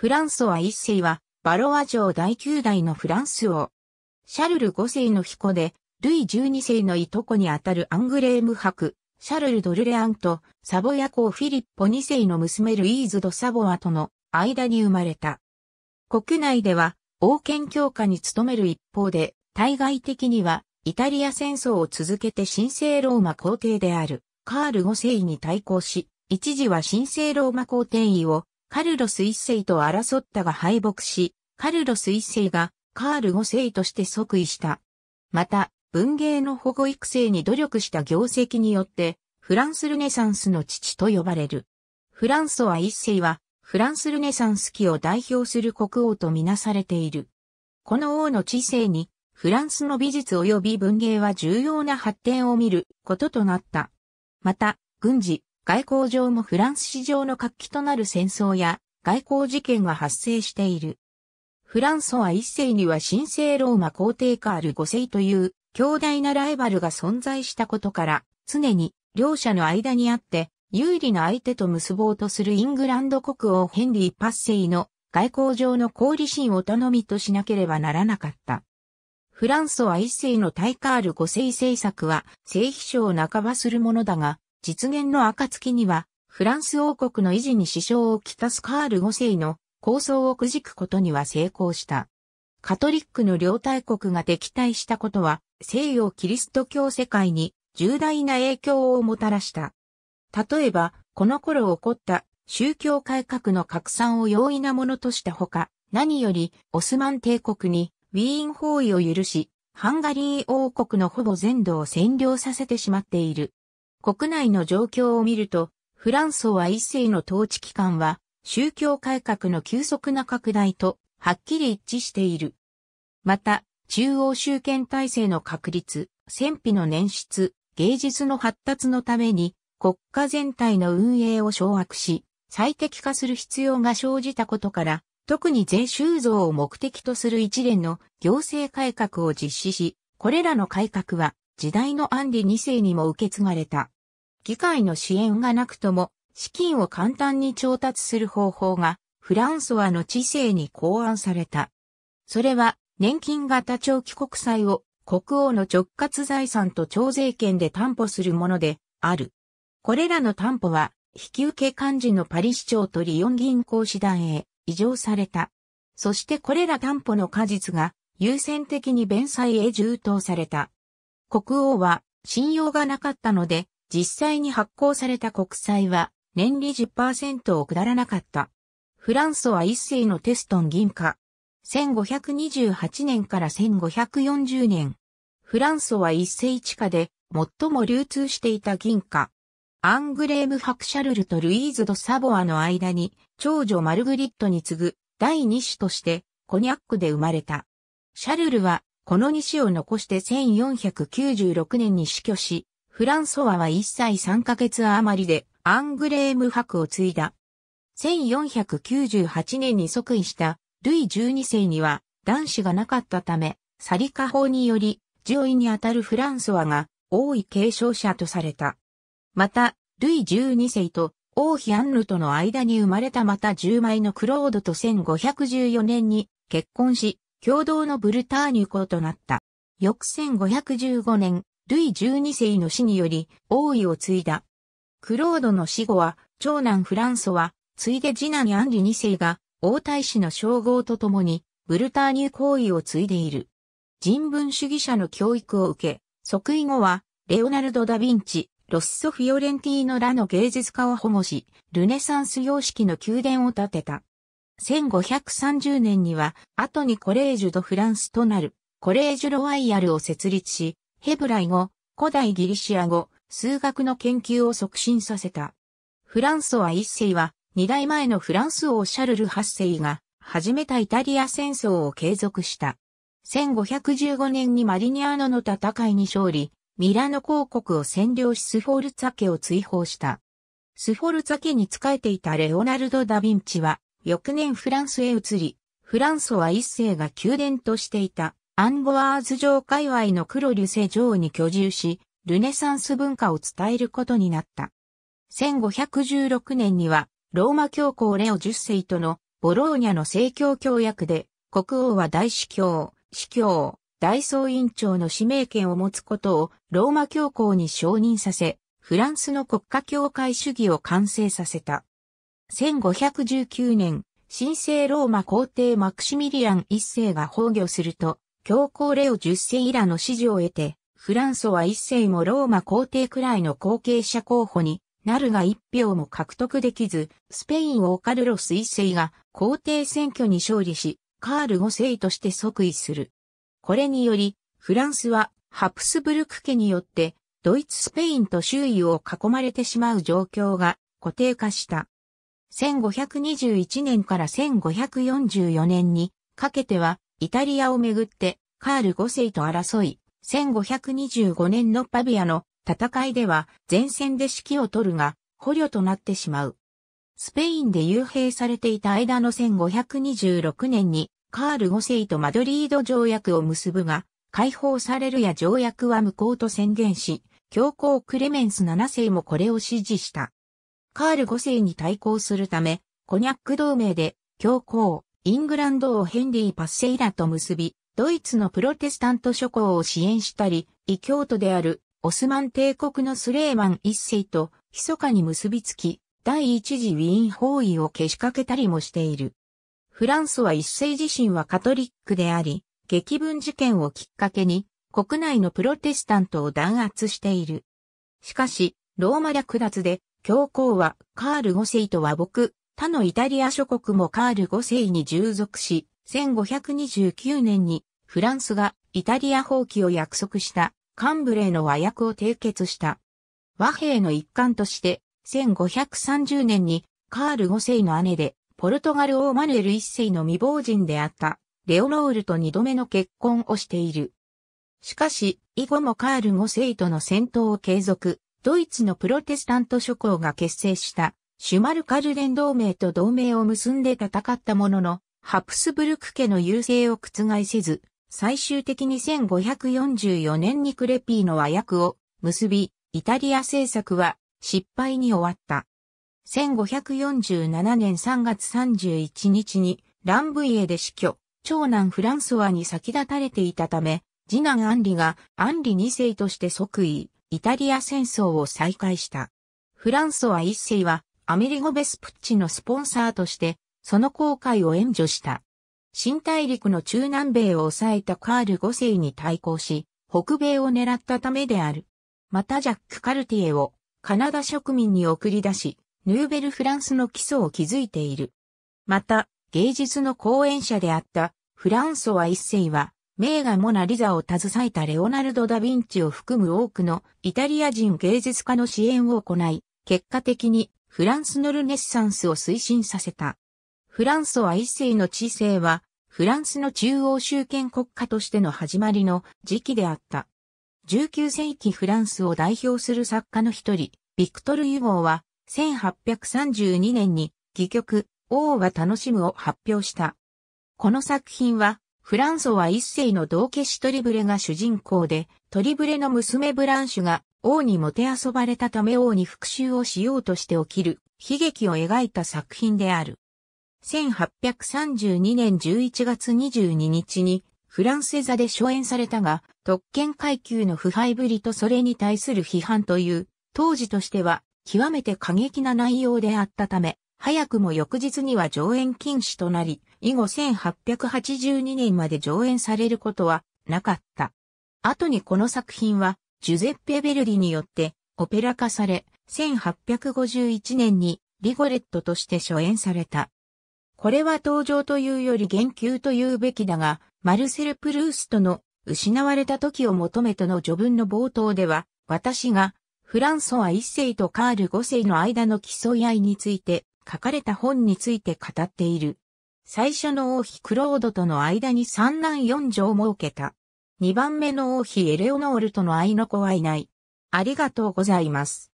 フランソワ一世は、バロア城第九代のフランス王。シャルル五世の彦で、ルイ12世のいとこにあたるアングレーム伯、シャルル・ドルレアンとサボヤ公フィリッポ二世の娘ルイーズ・ド・サボアとの間に生まれた。国内では王権強化に努める一方で、対外的にはイタリア戦争を続けて神聖ローマ皇帝であるカール五世に対抗し、一時は神聖ローマ皇帝位をカルロス一世と争ったが敗北し、カルロス一世がカール五世として即位した。また、文芸の保護育成に努力した業績によって、フランスルネサンスの父と呼ばれる。フランソワ一世は、フランスルネサンス期を代表する国王とみなされている。この王の知性に、フランスの美術及び文芸は重要な発展を見ることとなった。また、軍事、外交上もフランス史上の活気となる戦争や外交事件が発生している。フランソは一世には神聖ローマ皇帝カール5世という強大なライバルが存在したことから常に両者の間にあって有利な相手と結ぼうとするイングランド国王ヘンリー・パッセイの外交上の功理心を頼みとしなければならなかった。フランソは一世の対カール五世政策は、聖秘書を半ばするものだが、実現の暁には、フランス王国の維持に支障をきたすカール5世の構想をくじくことには成功した。カトリックの両大国が敵対したことは、西洋キリスト教世界に重大な影響をもたらした。例えば、この頃起こった宗教改革の拡散を容易なものとしたほか、何よりオスマン帝国にウィーン包囲を許し、ハンガリー王国のほぼ全土を占領させてしまっている。国内の状況を見ると、フランソは一世の統治期間は、宗教改革の急速な拡大と、はっきり一致している。また、中央集権体制の確立、戦費の捻出、芸術の発達のために、国家全体の運営を掌握し、最適化する必要が生じたことから、特に税収増を目的とする一連の行政改革を実施し、これらの改革は時代のアンリ2世にも受け継がれた。議会の支援がなくとも、資金を簡単に調達する方法が、フランソワの知性に考案された。それは、年金型長期国債を国王の直轄財産と徴税権で担保するものである。これらの担保は、引き受け幹事のパリ市長とリヨン銀行師団へ移譲された。そしてこれら担保の果実が優先的に弁済へ充当された。国王は信用がなかったので、実際に発行された国債は年利10%を下らなかった。フランソは一世のテストン銀貨。1528年から1540年。フランソは一世地下で最も流通していた銀貨。アングレーム・ハクシャルルとルイーズ・ド・サボアの間に長女マルグリットに次ぐ第二子としてコニャックで生まれた。シャルルはこの2子を残して1496年に死去し、フランソワは1歳3ヶ月余りでアングレーム博を継いだ。1498年に即位したルイ12世には男子がなかったため、サリカ法により上位にあたるフランソワが王位継承者とされた。また、ルイ12世と王妃アンヌとの間に生まれたまた10枚のクロードと1514年に結婚し、共同のブルターニュ公となった。翌1515年、ルイ12世の死により王位を継いだ。クロードの死後は、長男フランソは、ついで次男アンリ2世が、王太子の称号とともに、ブルターニュ行為を継いでいる。人文主義者の教育を受け、即位後は、レオナルド・ダ・ヴィンチ、ロッソ・フィオレンティーノらの芸術家を保護し、ルネサンス様式の宮殿を建てた。1530年には、後にコレージュ・ド・フランスとなる、コレージュ・ロワイヤルを設立し、ヘブライ語、古代ギリシア語、数学の研究を促進させた。フランソワ一世は、二代前のフランス王シャルル八世が、始めたイタリア戦争を継続した。1515年にマリニアーノの戦いに勝利、ミラノ公国を占領しスフォルツァ家を追放した。スフォルツァ家に仕えていたレオナルド・ダ・ヴィンチは、翌年フランスへ移り、フランソワ一世が宮殿としていたアンゴワーズ城界隈の黒ュセ城に居住し、ルネサンス文化を伝えることになった。1516年には、ローマ教皇レオ10世とのボローニャの政教協約で、国王は大司教、司教、大総院長の指名権を持つことをローマ教皇に承認させ、フランスの国家教会主義を完成させた。1519年、神聖ローマ皇帝マクシミリアン一世が崩御すると、教皇レオ10世以来の支持を得て、フランソは1世もローマ皇帝くらいの後継者候補になるが1票も獲得できず、スペイン王カルロス1世が皇帝選挙に勝利し、カール5世として即位する。これにより、フランスはハプスブルク家によって、ドイツスペインと周囲を囲まれてしまう状況が固定化した。1521年から1544年にかけてはイタリアをめぐってカール5世と争い、1525年のパビアの戦いでは前線で指揮を取るが捕虜となってしまう。スペインで幽閉されていた間の1526年にカール5世とマドリード条約を結ぶが、解放されるや条約は無効と宣言し、教皇クレメンス7世もこれを支持した。カール5世に対抗するため、コニャック同盟で教皇イングランドをヘンリー・パッセイラと結び、ドイツのプロテスタント諸侯を支援したり、異教徒であるオスマン帝国のスレーマン一世と密かに結びつき、第一次ウィーン包囲をけしかけたりもしている。フランスは一世自身はカトリックであり、激文事件をきっかけに国内のプロテスタントを弾圧している。しかし、ローマ略奪で教皇はカール5世と和睦、他のイタリア諸国もカール5世に従属し、1529年にフランスがイタリア放棄を約束したカンブレーの和訳を締結した。和平の一環として、1530年にカール5世の姉で、ポルトガル王マヌエル1世の未亡人であった、レオノールと二度目の結婚をしている。しかし、以後もカール5世との戦闘を継続、ドイツのプロテスタント諸侯が結成したシュマルカルデン同盟と同盟を結んで戦ったものの、ハプスブルク家の優勢を覆せず、最終的に1544年にクレピーの和訳を結び、イタリア政策は失敗に終わった。1547年3月31日にランブイエで死去、長男フランソワに先立たれていたため、次男アンリがアンリ2世として即位、イタリア戦争を再開した。フランソワ1世はアメリゴ・ベスプッチのスポンサーとして、その航海を援助した。新大陸の中南米を抑えたカール5世に対抗し、北米を狙ったためである。またジャック・カルティエをカナダ植民に送り出し、ヌーベル・フランスの基礎を築いている。また、芸術の講演者であったフランソワ一世は、名画モナリザを携えたレオナルド・ダ・ヴィンチを含む多くのイタリア人芸術家の支援を行い、結果的にフランスのルネッサンスを推進させた。フランソワ一世の治世は、フランスの中央集権国家としての始まりの時期であった。19世紀フランスを代表する作家の一人、ビクトル・ユゴーは、1832年に、戯曲、王は楽しむを発表した。この作品は、フランソワ一世の道化師トリブレが主人公で、トリブレの娘ブランシュが王にもてあそばれたため王に復讐をしようとして起きる悲劇を描いた作品である。1832年11月22日にフランス座で初演されたが、特権階級の腐敗ぶりとそれに対する批判という、当時としては極めて過激な内容であったため、早くも翌日には上演禁止となり、以後1882年まで上演されることはなかった。後にこの作品はジュゼッペ・ベルディによってオペラ化され、1851年にリゴレットとして初演された。これは登場というより言及というべきだが、マルセル・プルーストの失われた時を求めての序文の冒頭では、私がフランソワ一世とカール五世の間の競い合いについて書かれた本について語っている。最初の王妃クロードとの間に三男四女を設けた。2番目の王妃エレオノールとの愛の子はいない。ありがとうございます。